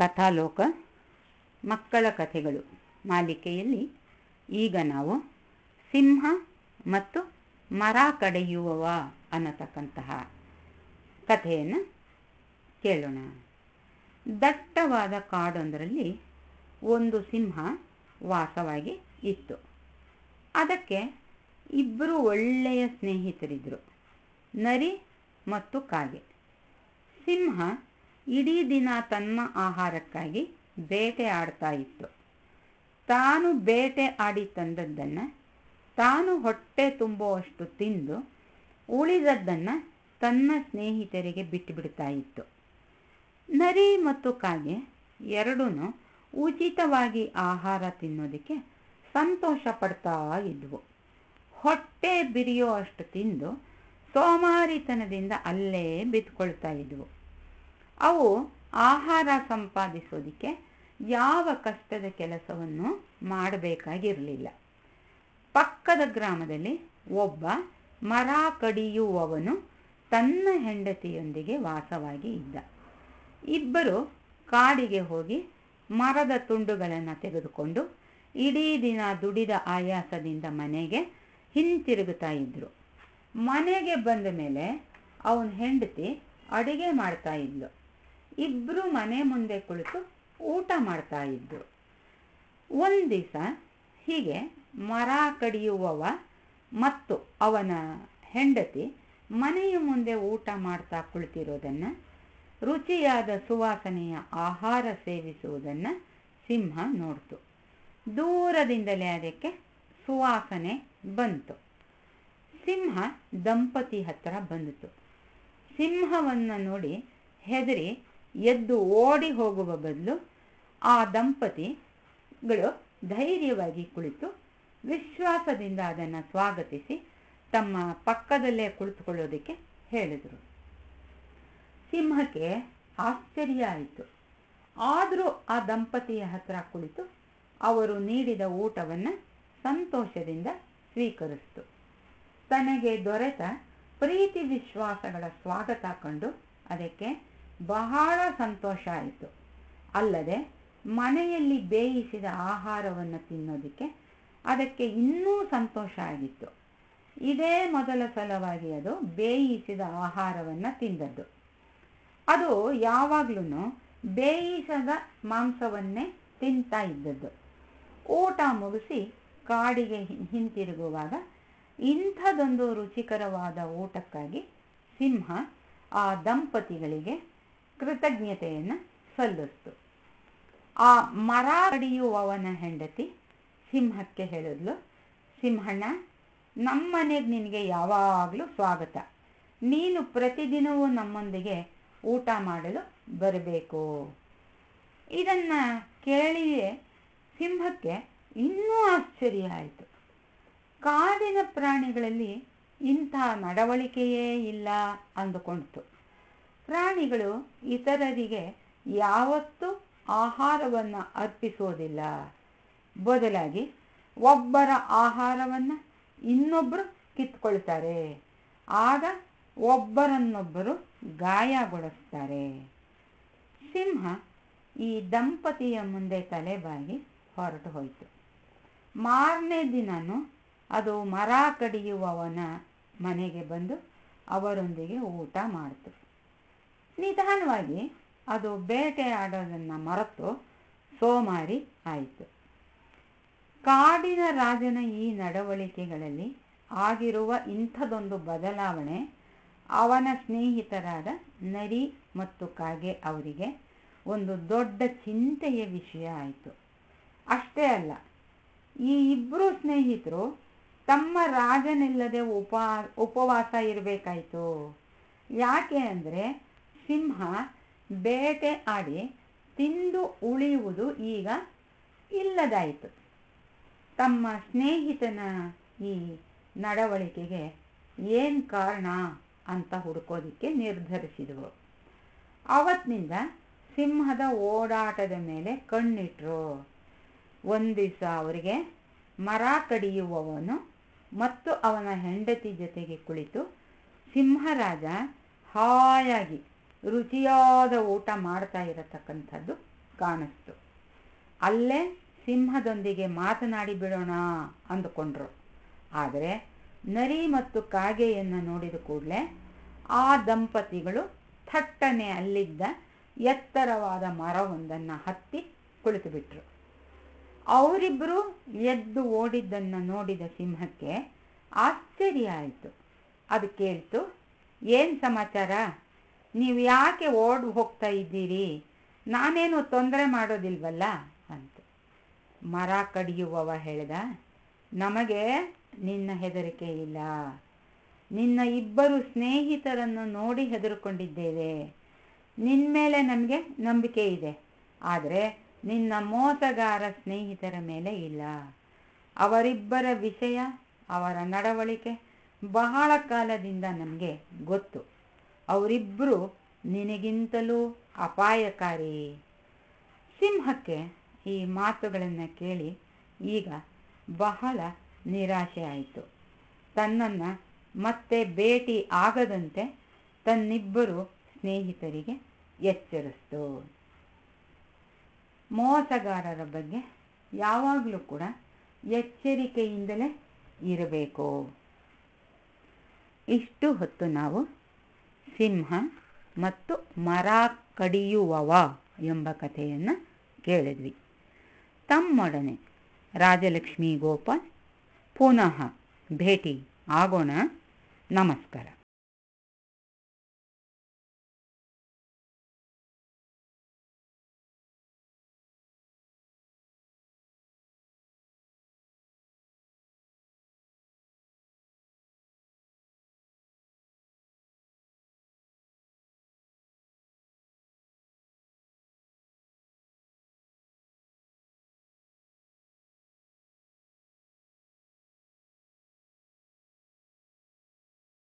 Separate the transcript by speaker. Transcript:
Speaker 1: ಕಥಾಲೋಕ ಮಕ್ಕಳ ಕಥೆಗಳು ಮಾಲಿಕೆಯಲ್ಲಿ ಈಗ ನಾವು ಸಿಂಹ ಮತ್ತು ಮರ ಕಡೆಯುವವ ಅನ್ನತಕ್ಕಂತಹ ಕಥೆಯನ್ನು ಕೇಳೋಣ ದಟ್ಟವಾದ ಕಾಡೊಂದರಲ್ಲಿ ಒಂದು ಸಿಂಹ ವಾಸವಾಗಿ ಇತ್ತು ಅದಕ್ಕೆ ಇಬ್ಬರು ಒಳ್ಳೆಯ ಸ್ನೇಹಿತರಿದ್ದರು ನರಿ ಮತ್ತು ಕಾಗೆ ಸಿಂಹ ಇಡೀ ದಿನ ತನ್ನ ಆಹಾರಕ್ಕಾಗಿ ಬೇಟೆ ಆಡ್ತಾ ಇತ್ತು ತಾನು ಬೇಟೆ ಆಡಿ ತಂದದ್ದನ್ನು ತಾನು ಹೊಟ್ಟೆ ತುಂಬುವಷ್ಟು ತಿಂದು ಉಳಿದದ್ದನ್ನು ತನ್ನ ಸ್ನೇಹಿತರಿಗೆ ಬಿಟ್ಟುಬಿಡ್ತಾ ಇತ್ತು ನರಿ ಮತ್ತು ಕಾಗೆ ಎರಡೂ ಉಚಿತವಾಗಿ ಆಹಾರ ತಿನ್ನೋದಕ್ಕೆ ಸಂತೋಷ ಪಡ್ತಾ ಇದ್ವು ಹೊಟ್ಟೆ ಬಿರಿಯೋ ಅಷ್ಟು ತಿಂದು ಸೋಮಾರಿತನದಿಂದ ಅಲ್ಲೇ ಬಿದ್ಕೊಳ್ತಾ ಇದ್ವು ಅವು ಆಹಾರ ಸಂಪಾದಿಸೋದಕ್ಕೆ ಯಾವ ಕಷ್ಟದ ಕೆಲಸವನ್ನು ಮಾಡಬೇಕಾಗಿರಲಿಲ್ಲ ಪಕ್ಕದ ಗ್ರಾಮದಲ್ಲಿ ಒಬ್ಬ ಮರ ಕಡಿಯುವವನು ತನ್ನ ಹೆಂಡತಿಯೊಂದಿಗೆ ವಾಸವಾಗಿ ಇದ್ದ ಇಬ್ಬರು ಕಾಡಿಗೆ ಹೋಗಿ ಮರದ ತುಂಡುಗಳನ್ನು ತೆಗೆದುಕೊಂಡು ಇಡೀ ದಿನ ದುಡಿದ ಆಯಾಸದಿಂದ ಮನೆಗೆ ಹಿಂತಿರುಗುತ್ತಾ ಇದ್ದರು ಮನೆಗೆ ಬಂದ ಮೇಲೆ ಅವನ ಹೆಂಡತಿ ಅಡುಗೆ ಮಾಡ್ತಾ ಇದ್ಲು ಇಬ್ರು ಮನೆ ಮುಂದೆ ಕುಳಿತು ಊಟ ಮಾಡ್ತಾ ಇದ್ದರು ಒಂದು ದಿವಸ ಹೀಗೆ ಮರ ಕಡಿಯುವವ ಮತ್ತು ಅವನ ಹೆಂಡತಿ ಮನೆಯ ಮುಂದೆ ಊಟ ಮಾಡ್ತಾ ಕುಳಿತಿರೋದನ್ನು ರುಚಿಯಾದ ಸುವಾಸನೆಯ ಆಹಾರ ಸೇವಿಸುವುದನ್ನು ಸಿಂಹ ನೋಡ್ತು ದೂರದಿಂದಲೇ ಅದಕ್ಕೆ ಸುವಾಸನೆ ಬಂತು ಸಿಂಹ ದಂಪತಿ ಹತ್ತಿರ ಬಂದಿತು ಸಿಂಹವನ್ನು ನೋಡಿ ಹೆದರಿ ಎದ್ದು ಓಡಿ ಹೋಗುವ ಬದಲು ಆ ದಂಪತಿಗಳು ಧೈರ್ಯವಾಗಿ ಕುಳಿತು ವಿಶ್ವಾಸದಿಂದ ಅದನ್ನು ಸ್ವಾಗತಿಸಿ ತಮ್ಮ ಪಕ್ಕದಲ್ಲೇ ಕುಳಿತುಕೊಳ್ಳೋದಕ್ಕೆ ಹೇಳಿದರು ಸಿಂಹಕ್ಕೆ ಆಶ್ಚರ್ಯ ಆಯಿತು ಆದರೂ ಆ ದಂಪತಿಯ ಹತ್ರ ಕುಳಿತು ಅವರು ನೀಡಿದ ಊಟವನ್ನು ಸಂತೋಷದಿಂದ ಸ್ವೀಕರಿಸಿತು ತನಗೆ ದೊರೆತ ಪ್ರೀತಿ ವಿಶ್ವಾಸಗಳ ಸ್ವಾಗತ ಕಂಡು ಅದಕ್ಕೆ ಬಹಳ ಸಂತೋಷ ಆಯಿತು ಅಲ್ಲದೆ ಮನೆಯಲ್ಲಿ ಬೇಯಿಸಿದ ಆಹಾರವನ್ನು ತಿನ್ನೋದಕ್ಕೆ ಅದಕ್ಕೆ ಇನ್ನೂ ಸಂತೋಷ ಆಗಿತ್ತು ಇದೇ ಮೊದಲ ಸಲವಾಗಿ ಅದು ಬೇಯಿಸಿದ ಆಹಾರವನ್ನು ತಿಂದದ್ದು ಅದು ಯಾವಾಗ್ಲೂ ಬೇಯಿಸದ ಮಾಂಸವನ್ನೇ ತಿಂತಾ ಇದ್ದದ್ದು ಊಟ ಮುಗಿಸಿ ಕಾಡಿಗೆ ಹಿಂತಿರುಗುವಾಗ ಇಂಥದೊಂದು ರುಚಿಕರವಾದ ಊಟಕ್ಕಾಗಿ ಸಿಂಹ ಆ ದಂಪತಿಗಳಿಗೆ ಕೃತಜ್ಞತೆಯನ್ನು ಸಲ್ಲಿಸ್ತು ಆ ಮರ ಕಡಿಯುವವನ ಹೆಂಡತಿ ಸಿಂಹಕ್ಕೆ ಹೇಳಿದ್ಲು ಸಿಂಹಣ್ಣ ನಮ್ಮನೆಗೆ ನಿನಗೆ ಯಾವಾಗಲೂ ಸ್ವಾಗತ ನೀನು ಪ್ರತಿದಿನವೂ ನಮ್ಮೊಂದಿಗೆ ಊಟ ಮಾಡಲು ಬರಬೇಕು ಇದನ್ನು ಕೇಳಿಯೇ ಸಿಂಹಕ್ಕೆ ಇನ್ನೂ ಆಶ್ಚರ್ಯ ಆಯಿತು ಕಾಡಿನ ಪ್ರಾಣಿಗಳಲ್ಲಿ ಇಂಥ ನಡವಳಿಕೆಯೇ ಇಲ್ಲ ಅಂದುಕೊಂಡಿತು ಪ್ರಾಣಿಗಳು ಇತರರಿಗೆ ಯಾವತ್ತೂ ಆಹಾರವನ್ನು ಅರ್ಪಿಸೋದಿಲ್ಲ ಬದಲಾಗಿ ಒಬ್ಬರ ಆಹಾರವನ್ನು ಇನ್ನೊಬ್ಬರು ಕಿತ್ಕೊಳ್ತಾರೆ ಆಗ ಒಬ್ಬರನ್ನೊಬ್ಬರು ಗಾಯಗೊಳಿಸ್ತಾರೆ ಸಿಂಹ ಈ ದಂಪತಿಯ ಮುಂದೆ ತಲೆಬಾಗಿ ಹೊರಟು ಹೋಯಿತು ಮಾರನೇ ದಿನನೂ ಅದು ಮರ ಕಡಿಯುವವನ ಮನೆಗೆ ಬಂದು ಅವರೊಂದಿಗೆ ಊಟ ಮಾಡಿತು ನಿಧಾನವಾಗಿ ಅದು ಬೇಟೆಯಾಡೋದನ್ನು ಮರೆತು ಸೋಮಾರಿ ಆಯಿತು ಕಾಡಿನ ರಾಜನ ಈ ನಡವಳಿಕೆಗಳಲ್ಲಿ ಆಗಿರುವ ಇಂಥದೊಂದು ಬದಲಾವಣೆ ಅವನ ಸ್ನೇಹಿತರಾದ ನರಿ ಮತ್ತು ಕಾಗೆ ಅವರಿಗೆ ಒಂದು ದೊಡ್ಡ ಚಿಂತೆಯ ವಿಷಯ ಆಯಿತು ಅಷ್ಟೇ ಅಲ್ಲ ಈ ಇಬ್ಬರು ಸ್ನೇಹಿತರು ತಮ್ಮ ರಾಜನಿಲ್ಲದೆ ಉಪ ಉಪವಾಸ ಇರಬೇಕಾಯಿತು ಯಾಕೆ ಅಂದರೆ ಸಿಂಹ ಬೇಟೆ ಆಡಿ ತಿಂದು ಉಳಿಯುವುದು ಈಗ ಇಲ್ಲದಾಯಿತು ತಮ್ಮ ಸ್ನೇಹಿತನ ಈ ನಡವಳಿಕೆಗೆ ಏನು ಕಾರಣ ಅಂತ ಹುಡುಕೋದಿಕ್ಕೆ ನಿರ್ಧರಿಸಿದವು ಅವತ್ತಿನಿಂದ ಸಿಂಹದ ಓಡಾಟದ ಮೇಲೆ ಕಣ್ಣಿಟ್ರು ಒಂದಿವಸ ಅವರಿಗೆ ಮರ ಕಡಿಯುವವನು ಮತ್ತು ಅವನ ಹೆಂಡತಿ ಜೊತೆಗೆ ಕುಳಿತು ಸಿಂಹರಾಜ ಹಾಯಾಗಿ ರುಚಿಯಾದ ಊಟ ಮಾಡ್ತಾ ಇರತಕ್ಕಂಥದ್ದು ಕಾಣಿಸ್ತು ಅಲ್ಲೇ ಸಿಂಹದೊಂದಿಗೆ ಮಾತನಾಡಿ ಬಿಡೋಣ ಅಂದುಕೊಂಡ್ರು ಆದರೆ ನರಿ ಮತ್ತು ಕಾಗೆಯನ್ನು ನೋಡಿದ ಕೂಡಲೇ ಆ ದಂಪತಿಗಳು ಥಟ್ಟನೆ ಅಲ್ಲಿದ್ದ ಎತ್ತರವಾದ ಮರವೊಂದನ್ನು ಹತ್ತಿ ಕುಳಿತುಬಿಟ್ರು ಅವರಿಬ್ಬರು ಎದ್ದು ಓಡಿದ್ದನ್ನು ನೋಡಿದ ಸಿಂಹಕ್ಕೆ ಆಶ್ಚರ್ಯ ಆಯಿತು ಅದು ಕೇಳ್ತು ಏನು ಸಮಾಚಾರ ನೀವು ಯಾಕೆ ಓಡ್ ಹೋಗ್ತಾ ಇದ್ದೀರಿ ನಾನೇನು ತೊಂದರೆ ಮಾಡೋದಿಲ್ವಲ್ಲ ಅಂತ ಮರ ಕಡಿಯುವವ ಹೇಳ್ದ ನಮಗೆ ನಿನ್ನ ಹೆದರಿಕೆ ಇಲ್ಲ ನಿನ್ನ ಇಬ್ಬರು ಸ್ನೇಹಿತರನ್ನು ನೋಡಿ ಹೆದರುಕೊಂಡಿದ್ದೇವೆ ನಿನ್ನ ಮೇಲೆ ನಮಗೆ ನಂಬಿಕೆ ಇದೆ ಆದರೆ ನಿನ್ನ ಮೋಸಗಾರ ಸ್ನೇಹಿತರ ಮೇಲೆ ಇಲ್ಲ ಅವರಿಬ್ಬರ ವಿಷಯ ಅವರ ನಡವಳಿಕೆ ಬಹಳ ಕಾಲದಿಂದ ನಮಗೆ ಗೊತ್ತು ಅವರಿಬ್ಬರು ನಿನಗಿಂತಲೂ ಅಪಾಯಕಾರಿ ಸಿಂಹಕ್ಕೆ ಈ ಮಾತುಗಳನ್ನು ಕೇಳಿ ಈಗ ಬಹಳ ನಿರಾಶೆ ಆಯಿತು ತನ್ನನ್ನು ಮತ್ತೆ ಭೇಟಿ ಆಗದಂತೆ ತನ್ನಿಬ್ಬರು ಸ್ನೇಹಿತರಿಗೆ ಎಚ್ಚರಿಸ್ತು ಮೋಸಗಾರರ ಬಗ್ಗೆ ಯಾವಾಗಲೂ ಕೂಡ ಎಚ್ಚರಿಕೆಯಿಂದಲೇ ಇರಬೇಕು ಇಷ್ಟು ಹೊತ್ತು ನಾವು ಸಿಂಹ ಮತ್ತು ಮರ ಕಡಿಯುವವ ಎಂಬ ಕಥೆಯನ್ನು ಕೇಳಿದ್ವಿ ತಮ್ಮೊಡನೆ ರಾಜಲಕ್ಷ್ಮೀ ಗೋಪಾಲ್ ಪುನಃ ಭೇಟಿ ಆಗೋಣ ನಮಸ್ಕಾರ